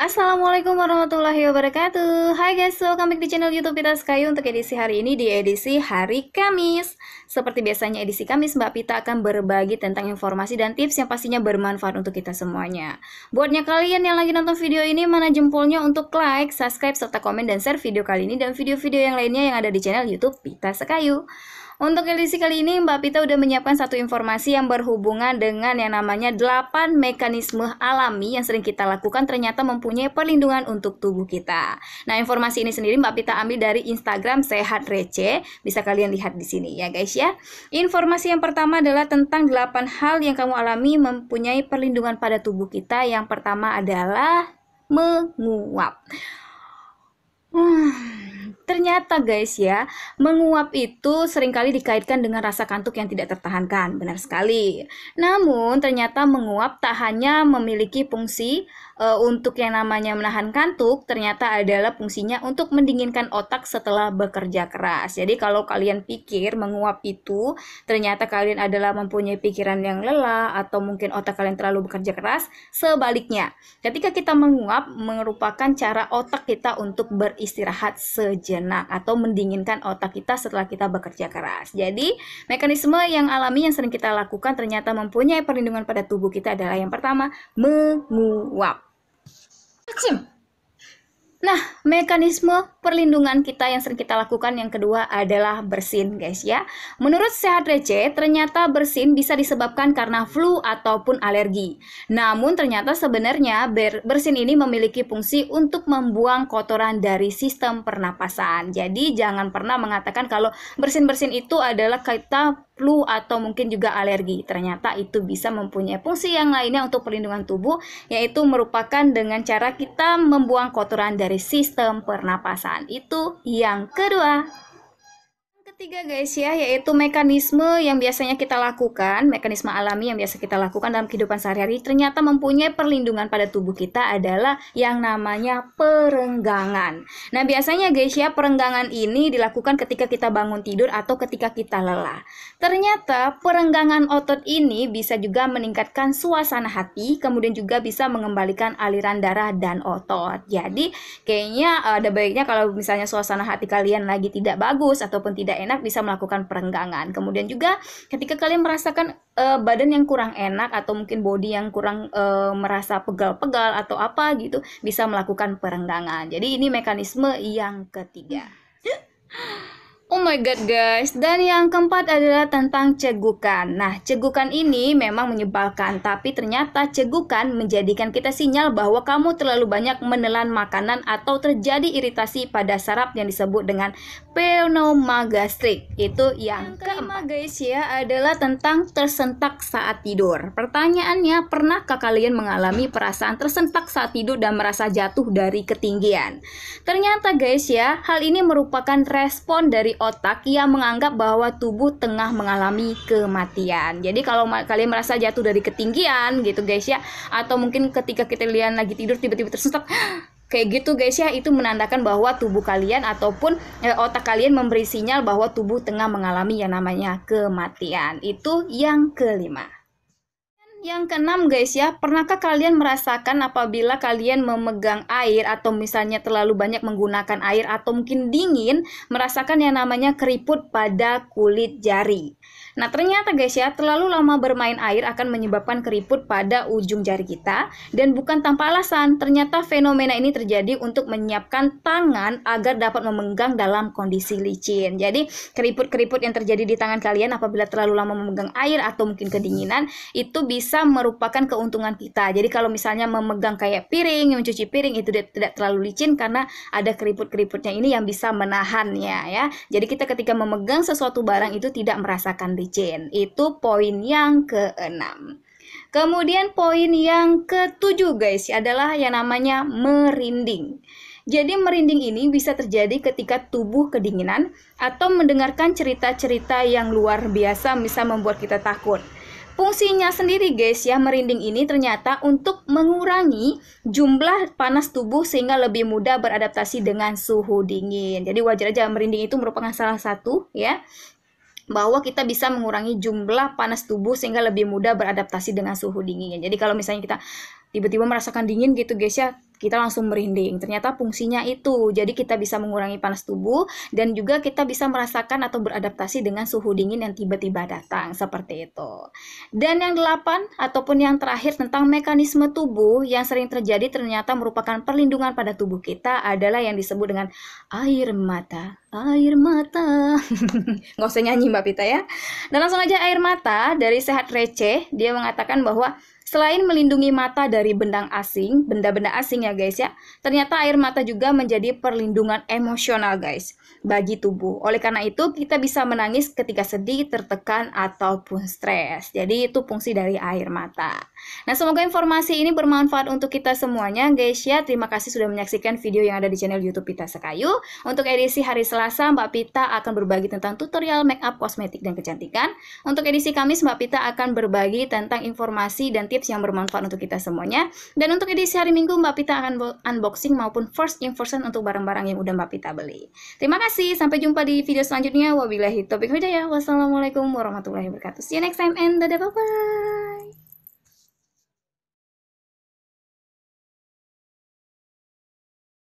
Assalamualaikum warahmatullahi wabarakatuh Hai guys, welcome back di channel youtube Pita Sekayu Untuk edisi hari ini di edisi hari Kamis Seperti biasanya edisi Kamis Mbak Pita akan berbagi tentang informasi dan tips yang pastinya bermanfaat untuk kita semuanya Buatnya kalian yang lagi nonton video ini Mana jempolnya untuk like, subscribe, serta komen dan share video kali ini Dan video-video yang lainnya yang ada di channel youtube Pita Sekayu untuk edisi kali ini Mbak Pita udah menyiapkan satu informasi yang berhubungan dengan yang namanya 8 mekanisme alami yang sering kita lakukan ternyata mempunyai perlindungan untuk tubuh kita. Nah, informasi ini sendiri Mbak Pita ambil dari Instagram Sehat Rece, Bisa kalian lihat di sini ya guys ya. Informasi yang pertama adalah tentang 8 hal yang kamu alami mempunyai perlindungan pada tubuh kita. Yang pertama adalah menguap. Hmm Ternyata guys ya, menguap itu seringkali dikaitkan dengan rasa kantuk yang tidak tertahankan. Benar sekali. Namun ternyata menguap tak hanya memiliki fungsi e, untuk yang namanya menahan kantuk ternyata adalah fungsinya untuk mendinginkan otak setelah bekerja keras. Jadi kalau kalian pikir menguap itu ternyata kalian adalah mempunyai pikiran yang lelah atau mungkin otak kalian terlalu bekerja keras, sebaliknya. Ketika kita menguap merupakan cara otak kita untuk beristirahat sejenak atau mendinginkan otak kita setelah kita bekerja keras. Jadi, mekanisme yang alami yang sering kita lakukan ternyata mempunyai perlindungan pada tubuh kita adalah yang pertama menguap. Nah, mekanisme perlindungan kita yang sering kita lakukan yang kedua adalah bersin, guys ya. Menurut Sehat Receh, ternyata bersin bisa disebabkan karena flu ataupun alergi. Namun ternyata sebenarnya bersin ini memiliki fungsi untuk membuang kotoran dari sistem pernapasan. Jadi jangan pernah mengatakan kalau bersin-bersin itu adalah kita flu atau mungkin juga alergi. Ternyata itu bisa mempunyai fungsi yang lainnya untuk perlindungan tubuh yaitu merupakan dengan cara kita membuang kotoran dari sistem pernapasan. Itu yang kedua ketiga guys ya, yaitu mekanisme yang biasanya kita lakukan, mekanisme alami yang biasa kita lakukan dalam kehidupan sehari-hari ternyata mempunyai perlindungan pada tubuh kita adalah yang namanya perenggangan. Nah biasanya guys ya, perenggangan ini dilakukan ketika kita bangun tidur atau ketika kita lelah. Ternyata perenggangan otot ini bisa juga meningkatkan suasana hati, kemudian juga bisa mengembalikan aliran darah dan otot. Jadi kayaknya eh, ada baiknya kalau misalnya suasana hati kalian lagi tidak bagus ataupun tidak enak, enak bisa melakukan perenggangan. Kemudian juga ketika kalian merasakan uh, badan yang kurang enak atau mungkin body yang kurang uh, merasa pegal-pegal atau apa gitu bisa melakukan perenggangan. Jadi ini mekanisme yang ketiga. Hmm my god guys. Dan yang keempat adalah tentang cegukan. Nah, cegukan ini memang menyebalkan, tapi ternyata cegukan menjadikan kita sinyal bahwa kamu terlalu banyak menelan makanan atau terjadi iritasi pada saraf yang disebut dengan pneuma Itu yang, yang keempat guys ya adalah tentang tersentak saat tidur. Pertanyaannya, pernahkah kalian mengalami perasaan tersentak saat tidur dan merasa jatuh dari ketinggian? Ternyata guys ya, hal ini merupakan respon dari otak otak yang menganggap bahwa tubuh tengah mengalami kematian. Jadi kalau kalian merasa jatuh dari ketinggian gitu guys ya, atau mungkin ketika kita lihat lagi tidur tiba-tiba tersesat kayak gitu guys ya itu menandakan bahwa tubuh kalian ataupun e, otak kalian memberi sinyal bahwa tubuh tengah mengalami yang namanya kematian itu yang kelima yang keenam guys ya, pernahkah kalian merasakan apabila kalian memegang air atau misalnya terlalu banyak menggunakan air atau mungkin dingin, merasakan yang namanya keriput pada kulit jari. Nah ternyata guys ya, terlalu lama bermain air akan menyebabkan keriput pada ujung jari kita dan bukan tanpa alasan, ternyata fenomena ini terjadi untuk menyiapkan tangan agar dapat memegang dalam kondisi licin. Jadi keriput-keriput yang terjadi di tangan kalian apabila terlalu lama memegang air atau mungkin kedinginan itu bisa bisa merupakan keuntungan kita. Jadi kalau misalnya memegang kayak piring, mencuci piring itu tidak terlalu licin karena ada keriput-keriputnya ini yang bisa menahannya ya. Jadi kita ketika memegang sesuatu barang itu tidak merasakan licin. Itu poin yang keenam. Kemudian poin yang ketujuh guys adalah yang namanya merinding. Jadi merinding ini bisa terjadi ketika tubuh kedinginan atau mendengarkan cerita-cerita yang luar biasa bisa membuat kita takut. Fungsinya sendiri guys ya merinding ini ternyata untuk mengurangi jumlah panas tubuh sehingga lebih mudah beradaptasi dengan suhu dingin. Jadi wajar aja merinding itu merupakan salah satu ya bahwa kita bisa mengurangi jumlah panas tubuh sehingga lebih mudah beradaptasi dengan suhu dingin. Jadi kalau misalnya kita tiba-tiba merasakan dingin gitu guys ya, kita langsung merinding. Ternyata fungsinya itu. Jadi kita bisa mengurangi panas tubuh dan juga kita bisa merasakan atau beradaptasi dengan suhu dingin yang tiba-tiba datang seperti itu. Dan yang delapan ataupun yang terakhir tentang mekanisme tubuh yang sering terjadi ternyata merupakan perlindungan pada tubuh kita adalah yang disebut dengan air mata. Air mata. Nggak usah nyanyi Mbak Pita ya. Dan langsung aja air mata dari Sehat Receh dia mengatakan bahwa Selain melindungi mata dari bendang asing, benda-benda asing ya guys ya, ternyata air mata juga menjadi perlindungan emosional guys bagi tubuh. Oleh karena itu kita bisa menangis ketika sedih, tertekan ataupun stres. Jadi itu fungsi dari air mata. Nah semoga informasi ini bermanfaat untuk kita semuanya guys ya. Terima kasih sudah menyaksikan video yang ada di channel YouTube Pita Sekayu. Untuk edisi hari Selasa Mbak Pita akan berbagi tentang tutorial make up kosmetik dan kecantikan. Untuk edisi Kamis Mbak Pita akan berbagi tentang informasi dan tips tips yang bermanfaat untuk kita semuanya. Dan untuk edisi hari Minggu, Mbak Pita akan unboxing maupun first impression untuk barang-barang yang udah Mbak Pita beli. Terima kasih, sampai jumpa di video selanjutnya. Wabillahi topik hidayah. Wassalamualaikum warahmatullahi wabarakatuh. See you next time and dadah bye-bye.